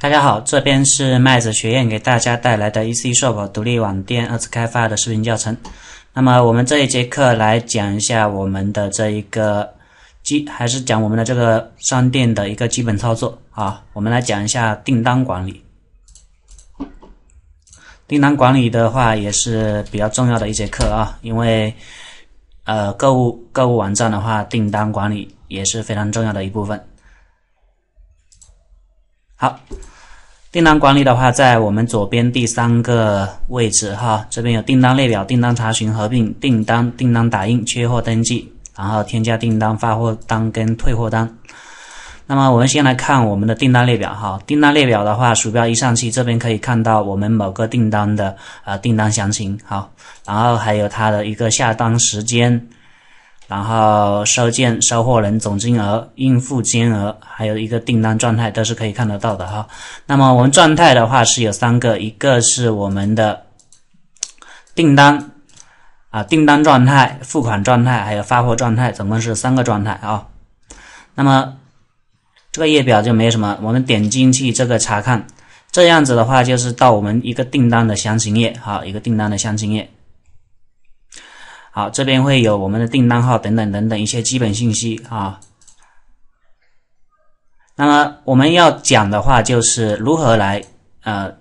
大家好，这边是麦子学院给大家带来的 ECshop 独立网店二次开发的视频教程。那么我们这一节课来讲一下我们的这一个基，还是讲我们的这个商店的一个基本操作啊。我们来讲一下订单管理。订单管理的话也是比较重要的一节课啊，因为呃购物购物网站的话，订单管理也是非常重要的一部分。好，订单管理的话，在我们左边第三个位置哈，这边有订单列表、订单查询、合并订单、订单打印、缺货登记，然后添加订单、发货单跟退货单。那么我们先来看我们的订单列表哈，订单列表的话，鼠标一上去，这边可以看到我们某个订单的呃订单详情好，然后还有它的一个下单时间。然后收件、收货人总金额、应付金额，还有一个订单状态都是可以看得到的哈。那么我们状态的话是有三个，一个是我们的订单啊，订单状态、付款状态，还有发货状态，总共是三个状态啊。那么这个列表就没什么，我们点进去这个查看，这样子的话就是到我们一个订单的详情页哈，一个订单的详情页。好，这边会有我们的订单号等等等等一些基本信息啊。那么我们要讲的话就是如何来呃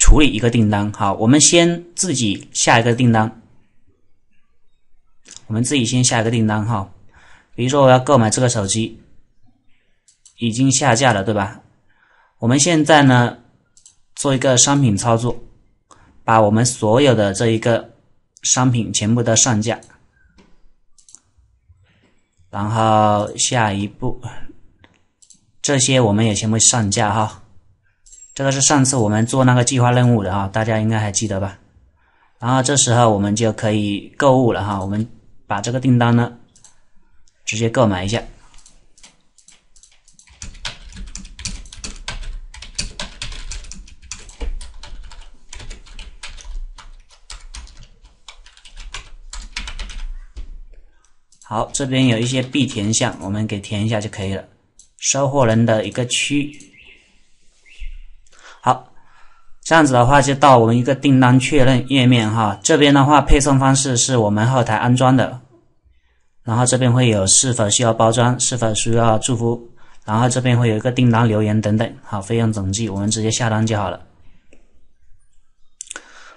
处理一个订单。好，我们先自己下一个订单，我们自己先下一个订单哈。比如说我要购买这个手机，已经下架了对吧？我们现在呢做一个商品操作，把我们所有的这一个。商品全部都上架，然后下一步这些我们也全部上架哈。这个是上次我们做那个计划任务的啊，大家应该还记得吧？然后这时候我们就可以购物了哈，我们把这个订单呢直接购买一下。好，这边有一些必填项，我们给填一下就可以了。收货人的一个区。好，这样子的话就到我们一个订单确认页面哈。这边的话，配送方式是我们后台安装的，然后这边会有是否需要包装，是否需要祝福，然后这边会有一个订单留言等等。好，费用总计，我们直接下单就好了。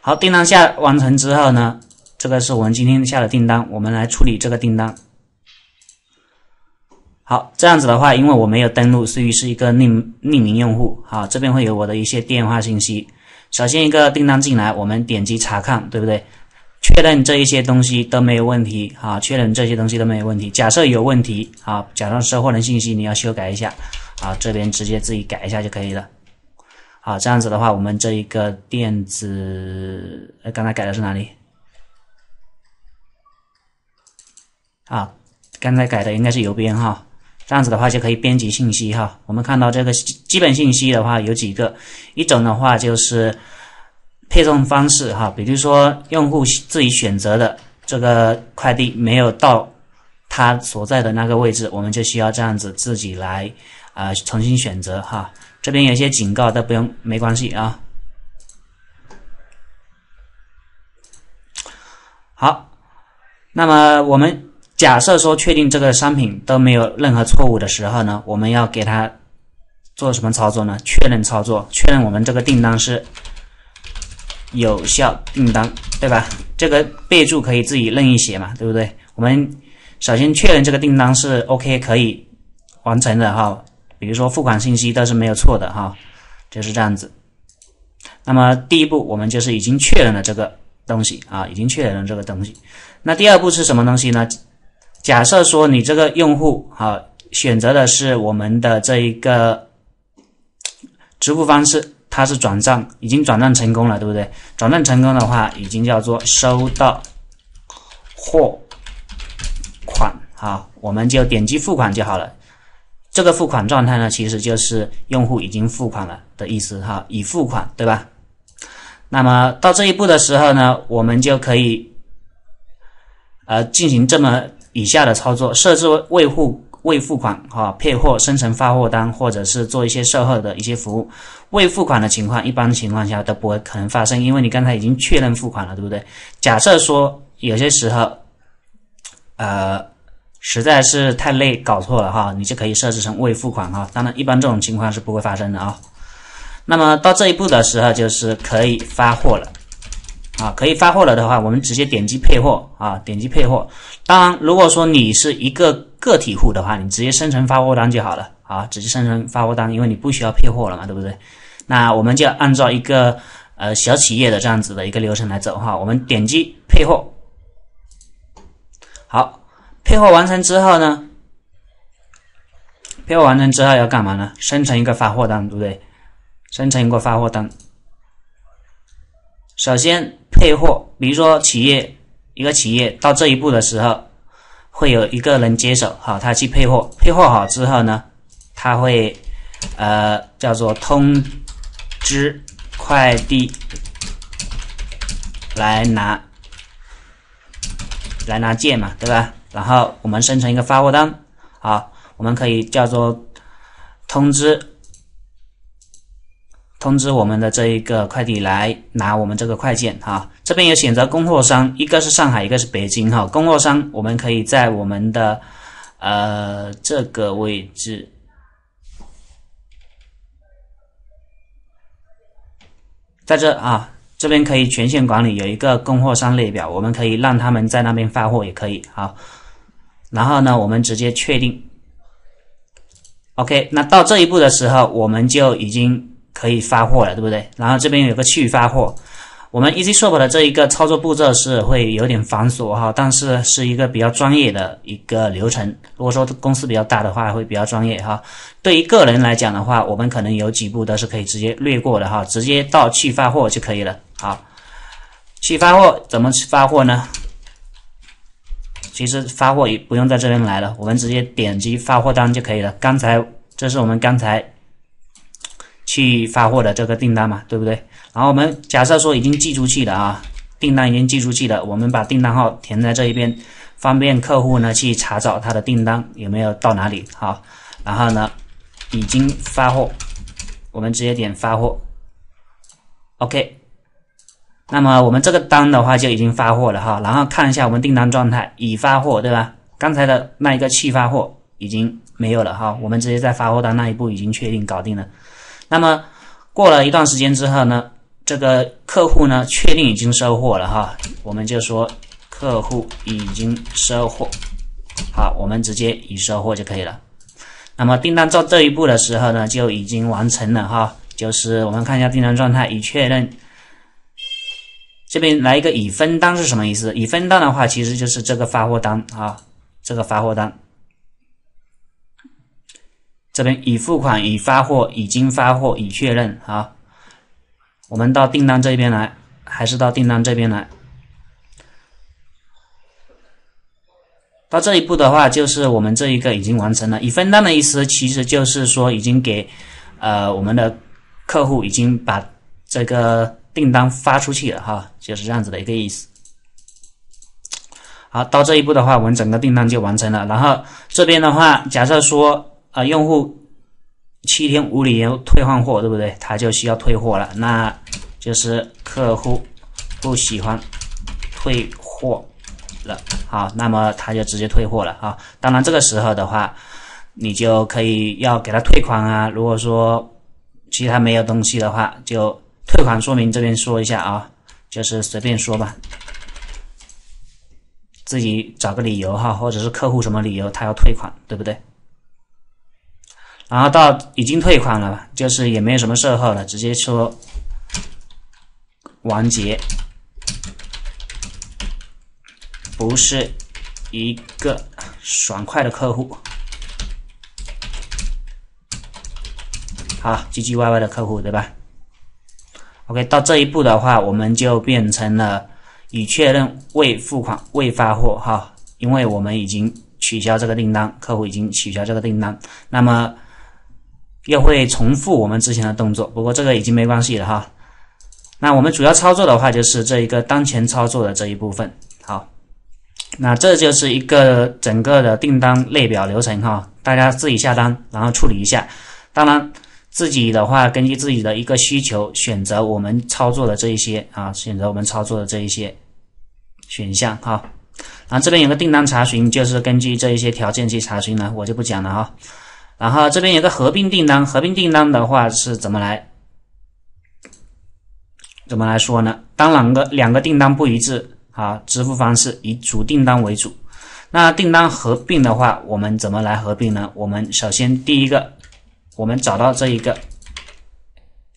好，订单下完成之后呢，这个是我们今天下的订单，我们来处理这个订单。好，这样子的话，因为我没有登录，所以是一个匿匿名用户。好，这边会有我的一些电话信息。首先一个订单进来，我们点击查看，对不对？确认这一些东西都没有问题啊！确认这些东西都没有问题。假设有问题好，假装收货人信息你要修改一下啊，这边直接自己改一下就可以了。好，这样子的话，我们这一个电子，刚才改的是哪里？啊，刚才改的应该是邮编哈。这样子的话就可以编辑信息哈。我们看到这个基本信息的话有几个，一种的话就是配送方式哈，比如说用户自己选择的这个快递没有到他所在的那个位置，我们就需要这样子自己来啊重新选择哈。这边有些警告都不用，没关系啊。好，那么我们。假设说确定这个商品都没有任何错误的时候呢，我们要给他做什么操作呢？确认操作，确认我们这个订单是有效订单，对吧？这个备注可以自己任意写嘛，对不对？我们首先确认这个订单是 OK 可以完成的哈，比如说付款信息都是没有错的哈，就是这样子。那么第一步我们就是已经确认了这个东西啊，已经确认了这个东西。那第二步是什么东西呢？假设说你这个用户哈选择的是我们的这一个支付方式，它是转账，已经转账成功了，对不对？转账成功的话，已经叫做收到货款哈，我们就点击付款就好了。这个付款状态呢，其实就是用户已经付款了的意思哈，已付款，对吧？那么到这一步的时候呢，我们就可以呃进行这么。以下的操作设置未付未付款哈，配货生成发货单，或者是做一些售后的一些服务。未付款的情况，一般情况下都不会可能发生，因为你刚才已经确认付款了，对不对？假设说有些时候，呃，实在是太累搞错了哈，你就可以设置成未付款哈。当然，一般这种情况是不会发生的啊。那么到这一步的时候，就是可以发货了。啊，可以发货了的话，我们直接点击配货啊，点击配货。当然，如果说你是一个个体户的话，你直接生成发货单就好了啊，直接生成发货单，因为你不需要配货了嘛，对不对？那我们就按照一个呃小企业的这样子的一个流程来走哈，我们点击配货。好，配货完成之后呢？配货完成之后要干嘛呢？生成一个发货单，对不对？生成一个发货单。首先配货，比如说企业一个企业到这一步的时候，会有一个人接手，好，他去配货，配货好之后呢，他会呃叫做通知快递来拿来拿件嘛，对吧？然后我们生成一个发货单，好，我们可以叫做通知。通知我们的这一个快递来拿我们这个快件哈。这边有选择供货商，一个是上海，一个是北京哈。供货商我们可以在我们的呃这个位置，在这啊，这边可以权限管理有一个供货商列表，我们可以让他们在那边发货也可以。好，然后呢，我们直接确定。OK，那到这一步的时候，我们就已经。可以发货了，对不对？然后这边有个去发货，我们 EasyShop 的这一个操作步骤是会有点繁琐哈，但是是一个比较专业的一个流程。如果说公司比较大的话，会比较专业哈。对于个人来讲的话，我们可能有几步都是可以直接略过的哈，直接到去发货就可以了。好，去发货怎么去发货呢？其实发货也不用在这边来了，我们直接点击发货单就可以了。刚才这是我们刚才。去发货的这个订单嘛，对不对？然后我们假设说已经寄出去了啊，订单已经寄出去了，我们把订单号填在这一边，方便客户呢去查找他的订单有没有到哪里哈。然后呢，已经发货，我们直接点发货，OK。那么我们这个单的话就已经发货了哈。然后看一下我们订单状态已发货，对吧？刚才的那一个去发货已经没有了哈。我们直接在发货单那一步已经确定搞定了。那么过了一段时间之后呢，这个客户呢确定已经收货了哈，我们就说客户已经收货，好，我们直接已收货就可以了。那么订单做这一步的时候呢，就已经完成了哈，就是我们看一下订单状态已确认，这边来一个已分单是什么意思？已分单的话，其实就是这个发货单啊，这个发货单。这边已付款、已发货、已经发货、已确认。好，我们到订单这边来，还是到订单这边来。到这一步的话，就是我们这一个已经完成了。已分单的意思，其实就是说已经给，呃，我们的客户已经把这个订单发出去了，哈，就是这样子的一个意思。好，到这一步的话，我们整个订单就完成了。然后这边的话，假设说。啊，用户七天无理由退换货，对不对？他就需要退货了，那就是客户不喜欢退货了，好，那么他就直接退货了啊。当然这个时候的话，你就可以要给他退款啊。如果说其他没有东西的话，就退款说明这边说一下啊，就是随便说吧，自己找个理由哈，或者是客户什么理由他要退款，对不对？然后到已经退款了，就是也没有什么售后了，直接说完结，不是一个爽快的客户，好唧唧歪歪的客户对吧？OK，到这一步的话，我们就变成了已确认未付款未发货哈，因为我们已经取消这个订单，客户已经取消这个订单，那么。又会重复我们之前的动作，不过这个已经没关系了哈。那我们主要操作的话，就是这一个当前操作的这一部分。好，那这就是一个整个的订单列表流程哈。大家自己下单，然后处理一下。当然，自己的话根据自己的一个需求选择我们操作的这一些啊，选择我们操作的这一些选项哈。然后这边有个订单查询，就是根据这一些条件去查询了，我就不讲了哈。然后这边有个合并订单，合并订单的话是怎么来怎么来说呢？当两个两个订单不一致，好，支付方式以主订单为主。那订单合并的话，我们怎么来合并呢？我们首先第一个，我们找到这一个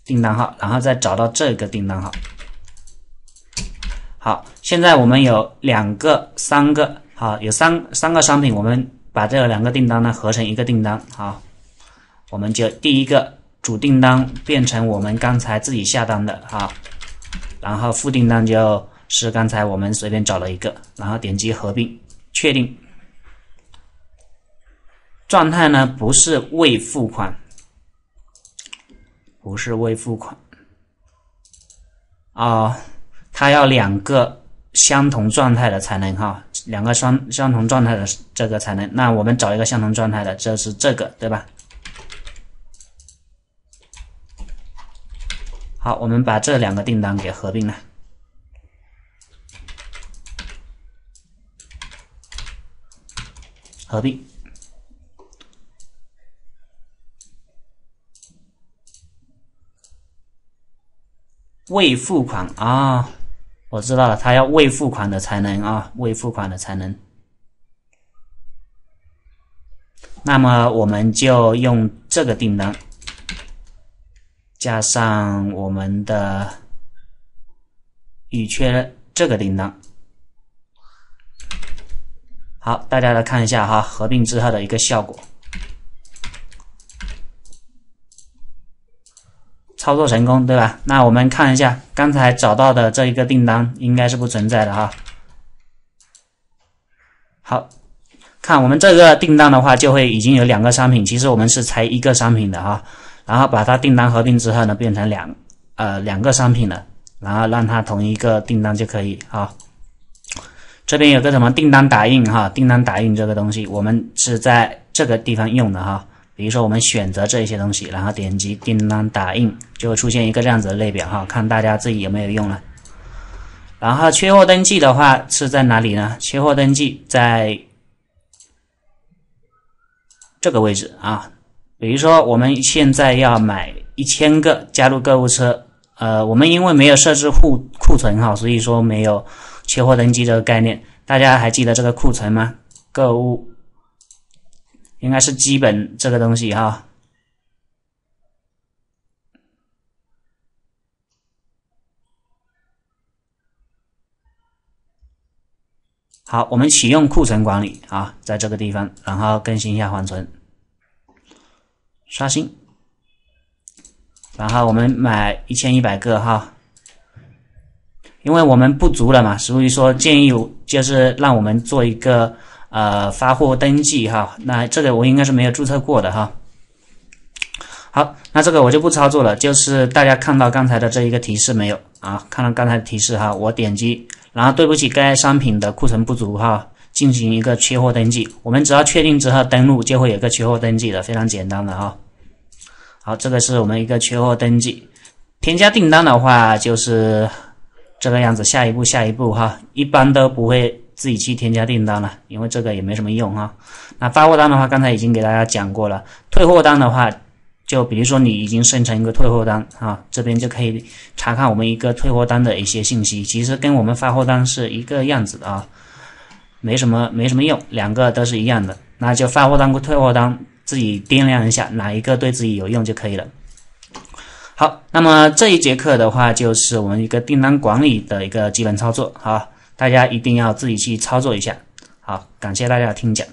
订单号，然后再找到这个订单号。好，现在我们有两个、三个，好，有三三个商品，我们。把这两个订单呢合成一个订单，好，我们就第一个主订单变成我们刚才自己下单的哈，然后副订单就是刚才我们随便找了一个，然后点击合并确定，状态呢不是未付款，不是未付款，啊，他要两个。相同状态的才能哈，两个双相同状态的这个才能，那我们找一个相同状态的，这是这个对吧？好，我们把这两个订单给合并了，合并未付款啊。我知道了，他要未付款的才能啊，未付款的才能。那么我们就用这个订单加上我们的已确认这个订单。好，大家来看一下哈，合并之后的一个效果。操作成功，对吧？那我们看一下刚才找到的这一个订单，应该是不存在的哈。好，看我们这个订单的话，就会已经有两个商品，其实我们是才一个商品的哈。然后把它订单合并之后呢，变成两呃两个商品了，然后让它同一个订单就可以。哈。这边有个什么订单打印哈？订单打印这个东西，我们是在这个地方用的哈。比如说，我们选择这一些东西，然后点击订单打印，就会出现一个这样子的列表哈，看大家自己有没有用了。然后缺货登记的话是在哪里呢？缺货登记在这个位置啊。比如说我们现在要买一千个，加入购物车，呃，我们因为没有设置库库存哈，所以说没有缺货登记这个概念。大家还记得这个库存吗？购物。应该是基本这个东西哈。好，我们启用库存管理啊，在这个地方，然后更新一下缓存，刷新。然后我们买一千一百个哈，因为我们不足了嘛，所以说建议就是让我们做一个。呃，发货登记哈，那这个我应该是没有注册过的哈。好，那这个我就不操作了。就是大家看到刚才的这一个提示没有啊？看到刚才提示哈，我点击，然后对不起，该商品的库存不足哈，进行一个缺货登记。我们只要确定之后登录，就会有个缺货登记的，非常简单的哈。好，这个是我们一个缺货登记。添加订单的话就是这个样子，下一步下一步哈，一般都不会。自己去添加订单了，因为这个也没什么用啊。那发货单的话，刚才已经给大家讲过了。退货单的话，就比如说你已经生成一个退货单啊，这边就可以查看我们一个退货单的一些信息。其实跟我们发货单是一个样子的啊，没什么没什么用，两个都是一样的。那就发货单和退货单自己掂量一下，哪一个对自己有用就可以了。好，那么这一节课的话，就是我们一个订单管理的一个基本操作啊。大家一定要自己去操作一下。好，感谢大家的听讲。